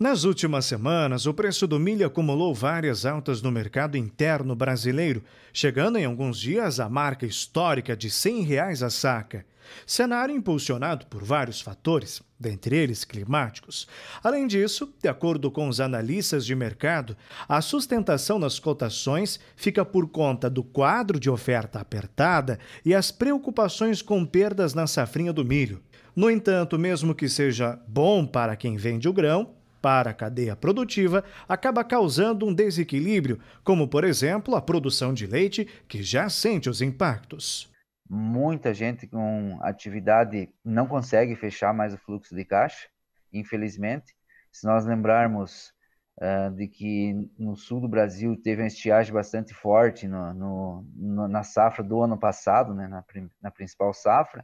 Nas últimas semanas, o preço do milho acumulou várias altas no mercado interno brasileiro, chegando em alguns dias à marca histórica de R$ 100 reais a saca. Cenário impulsionado por vários fatores, dentre eles climáticos. Além disso, de acordo com os analistas de mercado, a sustentação nas cotações fica por conta do quadro de oferta apertada e as preocupações com perdas na safrinha do milho. No entanto, mesmo que seja bom para quem vende o grão, para a cadeia produtiva acaba causando um desequilíbrio, como, por exemplo, a produção de leite, que já sente os impactos. Muita gente com atividade não consegue fechar mais o fluxo de caixa, infelizmente. Se nós lembrarmos uh, de que no sul do Brasil teve uma estiagem bastante forte no, no, no, na safra do ano passado, né, na, na principal safra,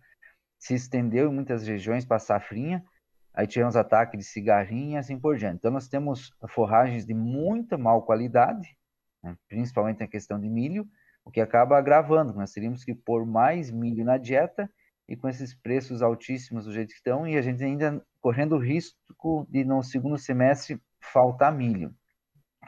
se estendeu em muitas regiões para a safrinha, Aí tivemos ataque de cigarrinha, assim por diante. Então, nós temos forragens de muita mal qualidade, né? principalmente na questão de milho, o que acaba agravando. Né? Nós teríamos que pôr mais milho na dieta e com esses preços altíssimos do jeito que estão, e a gente ainda correndo o risco de, no segundo semestre, faltar milho.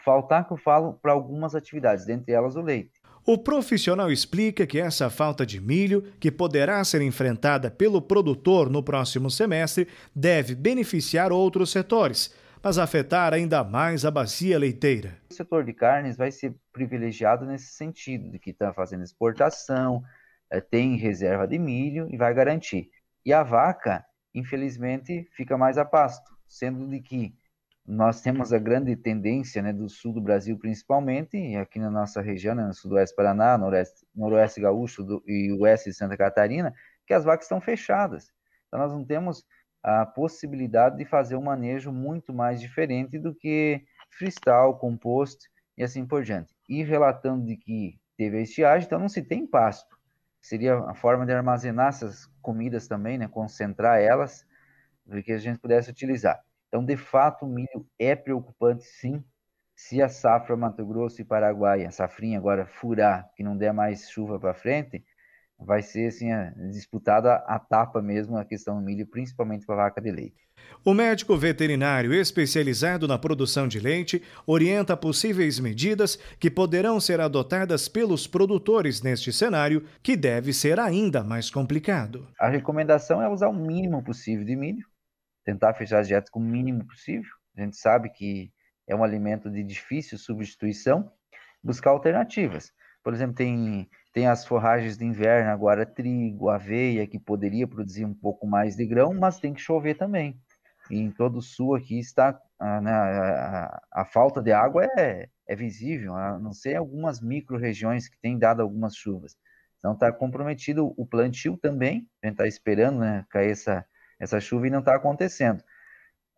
Faltar, que eu falo, para algumas atividades, dentre elas o leite. O profissional explica que essa falta de milho, que poderá ser enfrentada pelo produtor no próximo semestre, deve beneficiar outros setores, mas afetar ainda mais a bacia leiteira. O setor de carnes vai ser privilegiado nesse sentido, de que está fazendo exportação, eh, tem reserva de milho e vai garantir. E a vaca, infelizmente, fica mais a pasto, sendo de que nós temos a grande tendência né, do sul do Brasil, principalmente, e aqui na nossa região, né, no sudoeste Paraná, noroeste, noroeste gaúcho do, e oeste de Santa Catarina, que as vacas estão fechadas. Então, nós não temos a possibilidade de fazer um manejo muito mais diferente do que freestyle, composto e assim por diante. E relatando de que teve a estiagem, então não se tem pasto. Seria a forma de armazenar essas comidas também, né, concentrar elas, para que a gente pudesse utilizar. Então, de fato, o milho é preocupante, sim, se a safra Mato Grosso e Paraguai, a safrinha agora furar, que não der mais chuva para frente, vai ser assim, é, disputada a tapa mesmo a questão do milho, principalmente com a vaca de leite. O médico veterinário especializado na produção de leite orienta possíveis medidas que poderão ser adotadas pelos produtores neste cenário, que deve ser ainda mais complicado. A recomendação é usar o mínimo possível de milho, tentar fechar as dietas com o mínimo possível. A gente sabe que é um alimento de difícil substituição, buscar alternativas. Por exemplo, tem, tem as forragens de inverno, agora trigo, aveia, que poderia produzir um pouco mais de grão, mas tem que chover também. E em todo o sul aqui está a, né, a, a falta de água é, é visível, a não ser algumas micro-regiões que têm dado algumas chuvas. Então está comprometido o plantio também, a gente está esperando né, cair essa, essa chuva e não está acontecendo.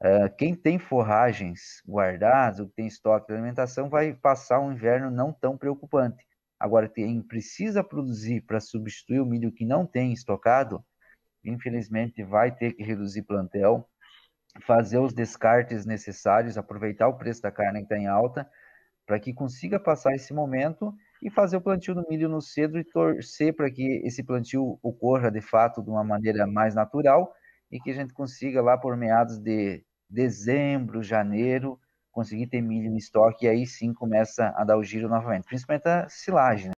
Uh, quem tem forragens guardadas, ou tem estoque de alimentação, vai passar um inverno não tão preocupante. Agora, quem precisa produzir para substituir o milho que não tem estocado, infelizmente vai ter que reduzir plantel, fazer os descartes necessários, aproveitar o preço da carne que está em alta, para que consiga passar esse momento e fazer o plantio do milho no cedo e torcer para que esse plantio ocorra de fato de uma maneira mais natural e que a gente consiga lá por meados de dezembro, janeiro, conseguir ter milho em estoque e aí sim começa a dar o giro novamente, principalmente a silagem. Né?